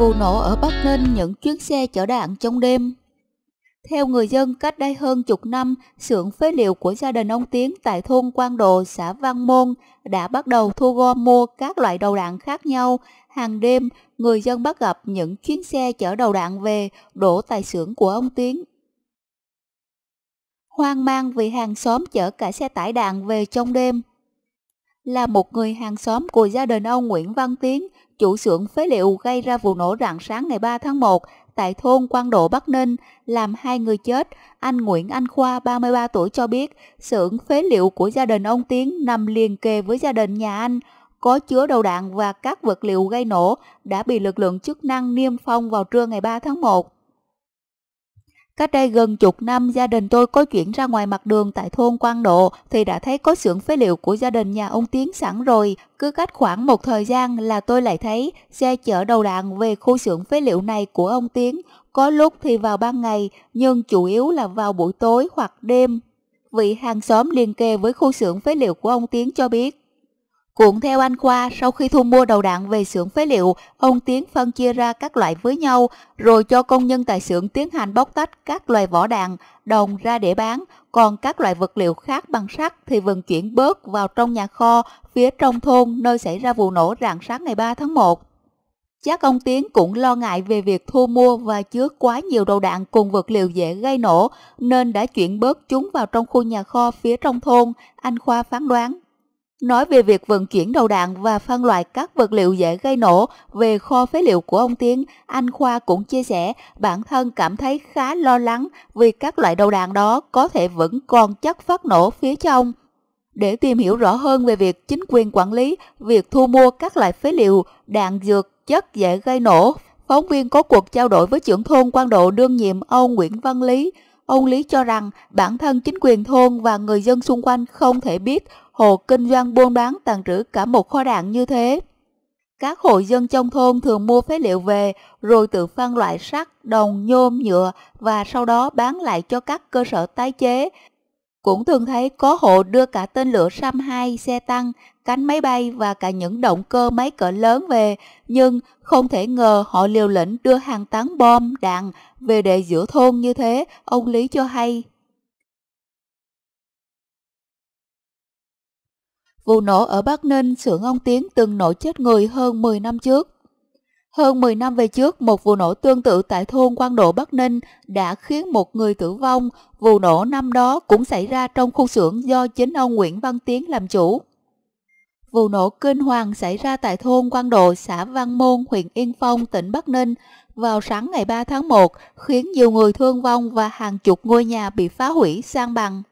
Vụ nổ ở Bắc Ninh những chuyến xe chở đạn trong đêm theo người dân, cách đây hơn chục năm, xưởng phế liệu của gia đình ông Tiến tại thôn Quang Độ xã Văn Môn đã bắt đầu thu gom mua các loại đầu đạn khác nhau. Hàng đêm, người dân bắt gặp những chuyến xe chở đầu đạn về, đổ tại xưởng của ông Tiến. Hoang mang vì hàng xóm chở cả xe tải đạn về trong đêm, là một người hàng xóm của gia đình ông Nguyễn Văn Tiến, chủ xưởng phế liệu gây ra vụ nổ rạng sáng ngày 3 tháng 1 tại thôn Quang Độ Bắc Ninh làm hai người chết, anh Nguyễn Anh Khoa 33 tuổi cho biết xưởng phế liệu của gia đình ông Tiến nằm liền kề với gia đình nhà anh, có chứa đầu đạn và các vật liệu gây nổ đã bị lực lượng chức năng niêm phong vào trưa ngày 3 tháng 1. Cách đây gần chục năm, gia đình tôi có chuyển ra ngoài mặt đường tại thôn Quang Độ thì đã thấy có xưởng phế liệu của gia đình nhà ông Tiến sẵn rồi. Cứ cách khoảng một thời gian là tôi lại thấy xe chở đầu đạn về khu xưởng phế liệu này của ông Tiến. Có lúc thì vào ban ngày, nhưng chủ yếu là vào buổi tối hoặc đêm. Vị hàng xóm liền kề với khu xưởng phế liệu của ông Tiến cho biết, Cuộn theo anh Khoa, sau khi thu mua đầu đạn về xưởng phế liệu, ông Tiến phân chia ra các loại với nhau, rồi cho công nhân tại xưởng tiến hành bóc tách các loại vỏ đạn, đồng ra để bán, còn các loại vật liệu khác bằng sắt thì vận chuyển bớt vào trong nhà kho phía trong thôn nơi xảy ra vụ nổ rạng sáng ngày 3 tháng 1. Chắc ông Tiến cũng lo ngại về việc thu mua và chứa quá nhiều đầu đạn cùng vật liệu dễ gây nổ, nên đã chuyển bớt chúng vào trong khu nhà kho phía trong thôn, anh Khoa phán đoán nói về việc vận chuyển đầu đạn và phân loại các vật liệu dễ gây nổ về kho phế liệu của ông Tiến, anh Khoa cũng chia sẻ bản thân cảm thấy khá lo lắng vì các loại đầu đạn đó có thể vẫn còn chất phát nổ phía trong. Để tìm hiểu rõ hơn về việc chính quyền quản lý, việc thu mua các loại phế liệu, đạn dược, chất dễ gây nổ, phóng viên có cuộc trao đổi với trưởng thôn quan độ đương nhiệm ông Nguyễn Văn Lý. Ông Lý cho rằng bản thân chính quyền thôn và người dân xung quanh không thể biết Hộ kinh doanh buôn bán tàn trữ cả một kho đạn như thế. Các hộ dân trong thôn thường mua phế liệu về rồi tự phân loại sắt, đồng, nhôm, nhựa và sau đó bán lại cho các cơ sở tái chế. Cũng thường thấy có hộ đưa cả tên lửa SAM-2, xe tăng, cánh máy bay và cả những động cơ máy cỡ lớn về, nhưng không thể ngờ họ liều lĩnh đưa hàng tấn bom, đạn về để giữa thôn như thế, ông Lý cho hay. Vụ nổ ở Bắc Ninh, xưởng ông Tiến từng nổ chết người hơn 10 năm trước. Hơn 10 năm về trước, một vụ nổ tương tự tại thôn Quang Độ Bắc Ninh đã khiến một người tử vong. Vụ nổ năm đó cũng xảy ra trong khu xưởng do chính ông Nguyễn Văn Tiến làm chủ. Vụ nổ kinh hoàng xảy ra tại thôn Quang Độ, xã Văn Môn, huyện Yên Phong, tỉnh Bắc Ninh vào sáng ngày 3 tháng 1 khiến nhiều người thương vong và hàng chục ngôi nhà bị phá hủy sang bằng.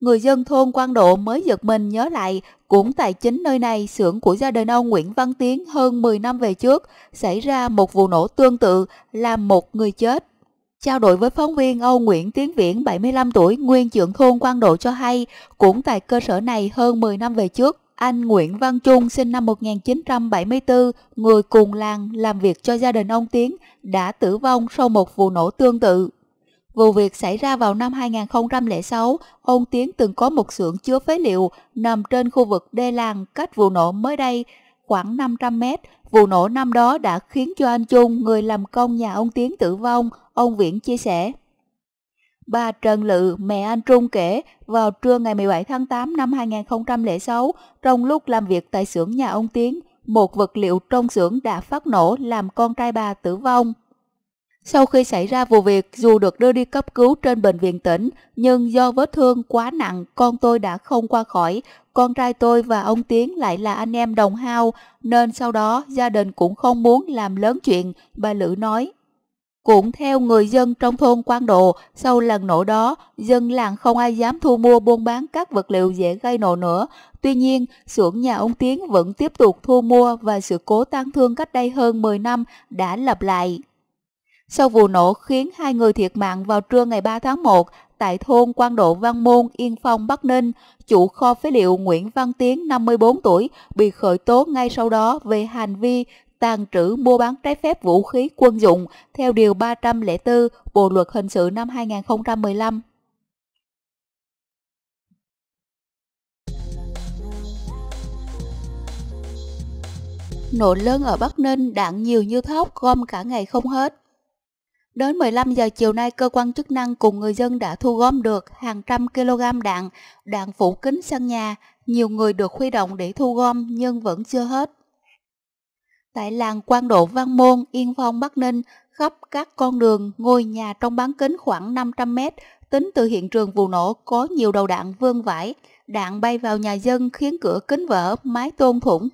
Người dân thôn Quang Độ mới giật mình nhớ lại, cũng tài chính nơi này xưởng của gia đình ông Nguyễn Văn Tiến hơn 10 năm về trước xảy ra một vụ nổ tương tự làm một người chết. Trao đổi với phóng viên Âu Nguyễn Tiến Viễn 75 tuổi, nguyên trưởng thôn Quang Độ cho hay, cũng tại cơ sở này hơn 10 năm về trước, anh Nguyễn Văn Trung sinh năm 1974, người cùng làng làm việc cho gia đình ông Tiến, đã tử vong sau một vụ nổ tương tự. Vụ việc xảy ra vào năm 2006, ông Tiến từng có một xưởng chứa phế liệu nằm trên khu vực đê làng cách vụ nổ mới đây khoảng 500 mét. Vụ nổ năm đó đã khiến cho anh Trung, người làm công nhà ông Tiến tử vong, ông Viễn chia sẻ. Bà Trần Lự, mẹ anh Trung kể, vào trưa ngày 17 tháng 8 năm 2006, trong lúc làm việc tại xưởng nhà ông Tiến, một vật liệu trong xưởng đã phát nổ làm con trai bà tử vong. Sau khi xảy ra vụ việc, dù được đưa đi cấp cứu trên bệnh viện tỉnh, nhưng do vết thương quá nặng, con tôi đã không qua khỏi. Con trai tôi và ông Tiến lại là anh em đồng hao, nên sau đó gia đình cũng không muốn làm lớn chuyện, bà Lữ nói. Cũng theo người dân trong thôn Quang Độ, sau lần nổ đó, dân làng không ai dám thu mua buôn bán các vật liệu dễ gây nổ nữa. Tuy nhiên, xưởng nhà ông Tiến vẫn tiếp tục thu mua và sự cố tăng thương cách đây hơn 10 năm đã lặp lại. Sau vụ nổ khiến hai người thiệt mạng vào trưa ngày 3 tháng 1 tại thôn Quan Độ Văn Môn, Yên Phong, Bắc Ninh, chủ kho phế liệu Nguyễn Văn Tiến, 54 tuổi, bị khởi tố ngay sau đó về hành vi tàn trữ mua bán trái phép vũ khí quân dụng theo Điều 304 Bộ Luật Hình sự năm 2015. Nổ lớn ở Bắc Ninh đạn nhiều như thóc gom cả ngày không hết. Đến 15 giờ chiều nay, cơ quan chức năng cùng người dân đã thu gom được hàng trăm kg đạn, đạn phủ kính sân nhà. Nhiều người được huy động để thu gom nhưng vẫn chưa hết. Tại làng Quan Độ Văn Môn, Yên Phong, Bắc Ninh, khắp các con đường, ngôi nhà trong bán kính khoảng 500 mét, tính từ hiện trường vụ nổ có nhiều đầu đạn vương vãi. Đạn bay vào nhà dân khiến cửa kính vỡ, mái tôn thủng.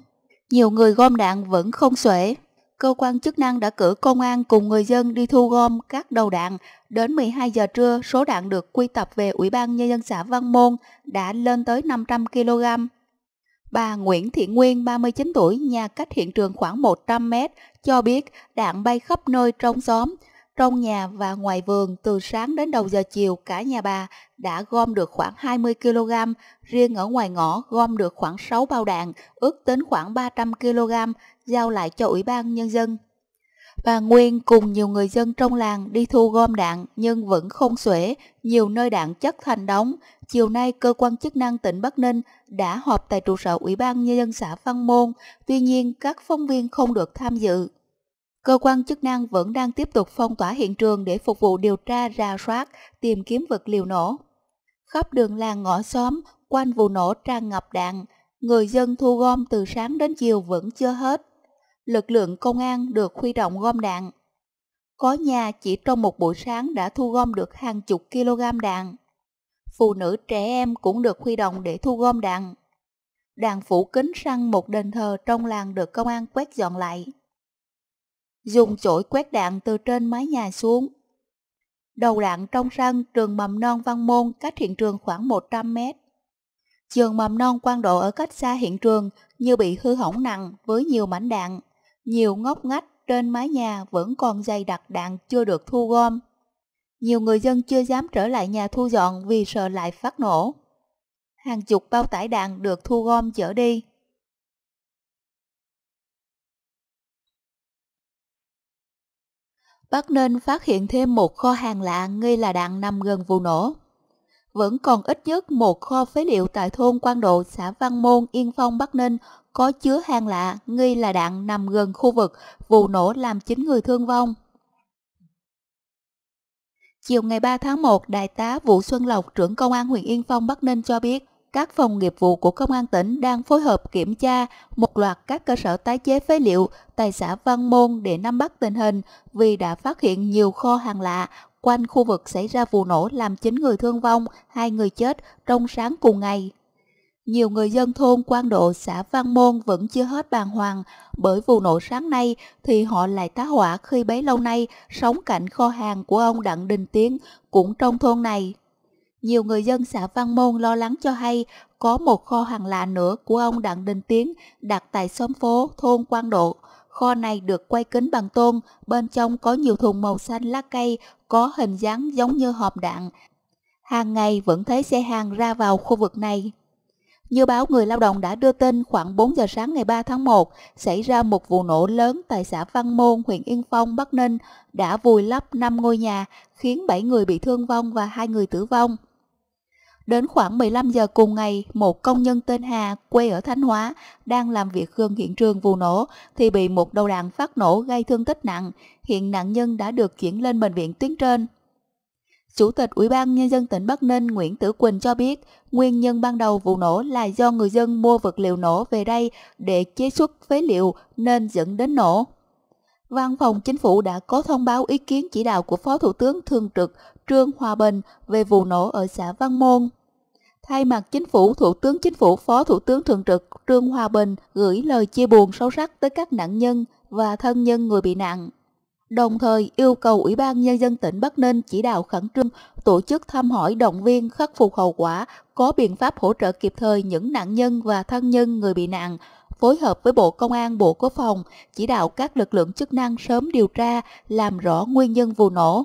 Nhiều người gom đạn vẫn không xuể cơ quan chức năng đã cử công an cùng người dân đi thu gom các đầu đạn. Đến 12 giờ trưa, số đạn được quy tập về Ủy ban Nhân dân xã Văn Môn đã lên tới 500 kg. Bà Nguyễn Thị Nguyên, 39 tuổi, nhà cách hiện trường khoảng 100 mét, cho biết đạn bay khắp nơi trong xóm – trong nhà và ngoài vườn, từ sáng đến đầu giờ chiều, cả nhà bà đã gom được khoảng 20 kg, riêng ở ngoài ngõ gom được khoảng 6 bao đạn, ước tính khoảng 300 kg, giao lại cho Ủy ban Nhân dân. Bà Nguyên cùng nhiều người dân trong làng đi thu gom đạn nhưng vẫn không xuể, nhiều nơi đạn chất thành đóng. Chiều nay, cơ quan chức năng tỉnh Bắc Ninh đã họp tại trụ sở Ủy ban Nhân dân xã Văn Môn, tuy nhiên các phóng viên không được tham dự. Cơ quan chức năng vẫn đang tiếp tục phong tỏa hiện trường để phục vụ điều tra ra soát, tìm kiếm vật liệu nổ. Khắp đường làng ngõ xóm, quanh vụ nổ tràn ngập đạn, người dân thu gom từ sáng đến chiều vẫn chưa hết. Lực lượng công an được huy động gom đạn. Có nhà chỉ trong một buổi sáng đã thu gom được hàng chục kg đạn. Phụ nữ trẻ em cũng được huy động để thu gom đạn. Đàn phủ kính sang một đền thờ trong làng được công an quét dọn lại dùng chổi quét đạn từ trên mái nhà xuống. Đầu đạn trong sân trường mầm non Văn Môn cách hiện trường khoảng 100 mét. Trường mầm non quan độ ở cách xa hiện trường như bị hư hỏng nặng với nhiều mảnh đạn, nhiều ngóc ngách trên mái nhà vẫn còn dày đặc đạn chưa được thu gom. Nhiều người dân chưa dám trở lại nhà thu dọn vì sợ lại phát nổ. Hàng chục bao tải đạn được thu gom chở đi. Bắc Ninh phát hiện thêm một kho hàng lạ nghi là đạn nằm gần vụ nổ. Vẫn còn ít nhất một kho phế liệu tại thôn Quang Độ, xã Văn Môn, Yên Phong, Bắc Ninh có chứa hàng lạ nghi là đạn nằm gần khu vực vụ nổ làm 9 người thương vong. Chiều ngày 3 tháng 1, Đại tá Vũ Xuân Lộc, trưởng Công an huyện Yên Phong, Bắc Ninh cho biết, các phòng nghiệp vụ của Công an tỉnh đang phối hợp kiểm tra một loạt các cơ sở tái chế phế liệu tại xã Văn Môn để nắm bắt tình hình vì đã phát hiện nhiều kho hàng lạ quanh khu vực xảy ra vụ nổ làm 9 người thương vong, 2 người chết trong sáng cùng ngày. Nhiều người dân thôn Quang Độ, xã Văn Môn vẫn chưa hết bàng hoàng bởi vụ nổ sáng nay thì họ lại tá hỏa khi bấy lâu nay sống cạnh kho hàng của ông Đặng Đình Tiến cũng trong thôn này. Nhiều người dân xã Văn Môn lo lắng cho hay có một kho hàng lạ nữa của ông Đặng Đình Tiến đặt tại xóm phố thôn Quang Độ. Kho này được quay kính bằng tôn, bên trong có nhiều thùng màu xanh lá cây có hình dáng giống như hộp đạn. Hàng ngày vẫn thấy xe hàng ra vào khu vực này. Như báo Người Lao động đã đưa tin khoảng 4 giờ sáng ngày 3 tháng 1 xảy ra một vụ nổ lớn tại xã Văn Môn, huyện Yên Phong, Bắc Ninh đã vùi lấp 5 ngôi nhà, khiến 7 người bị thương vong và 2 người tử vong. Đến khoảng 15 giờ cùng ngày, một công nhân tên Hà quê ở Thanh Hóa đang làm việc gần hiện trường vụ nổ thì bị một đầu đạn phát nổ gây thương tích nặng. Hiện nạn nhân đã được chuyển lên bệnh viện tuyến trên. Chủ tịch Ủy ban Nhân dân tỉnh Bắc Ninh Nguyễn Tử Quỳnh cho biết, nguyên nhân ban đầu vụ nổ là do người dân mua vật liệu nổ về đây để chế xuất phế liệu nên dẫn đến nổ. Văn phòng Chính phủ đã có thông báo ý kiến chỉ đạo của Phó Thủ tướng Thường trực Trương Hòa Bình về vụ nổ ở xã Văn Môn. Thay mặt chính phủ, Thủ tướng Chính phủ Phó Thủ tướng Thường trực Trương Hòa Bình gửi lời chia buồn sâu sắc tới các nạn nhân và thân nhân người bị nạn. Đồng thời yêu cầu Ủy ban Nhân dân tỉnh Bắc Ninh chỉ đạo khẩn trương tổ chức thăm hỏi động viên khắc phục hậu quả, có biện pháp hỗ trợ kịp thời những nạn nhân và thân nhân người bị nạn, phối hợp với Bộ Công an, Bộ Quốc phòng, chỉ đạo các lực lượng chức năng sớm điều tra, làm rõ nguyên nhân vụ nổ.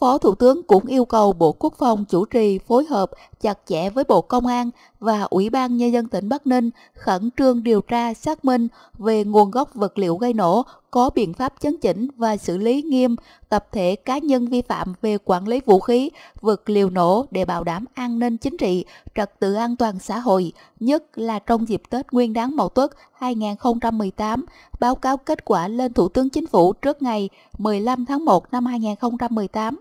Phó Thủ tướng cũng yêu cầu Bộ Quốc phòng chủ trì phối hợp chặt chẽ với Bộ Công an và Ủy ban Nhân dân tỉnh Bắc Ninh khẩn trương điều tra xác minh về nguồn gốc vật liệu gây nổ, có biện pháp chấn chỉnh và xử lý nghiêm tập thể cá nhân vi phạm về quản lý vũ khí, vật liệu nổ để bảo đảm an ninh chính trị, trật tự an toàn xã hội, nhất là trong dịp Tết Nguyên đán Mậu Tuất 2018, báo cáo kết quả lên Thủ tướng Chính phủ trước ngày 15 tháng 1 năm 2018.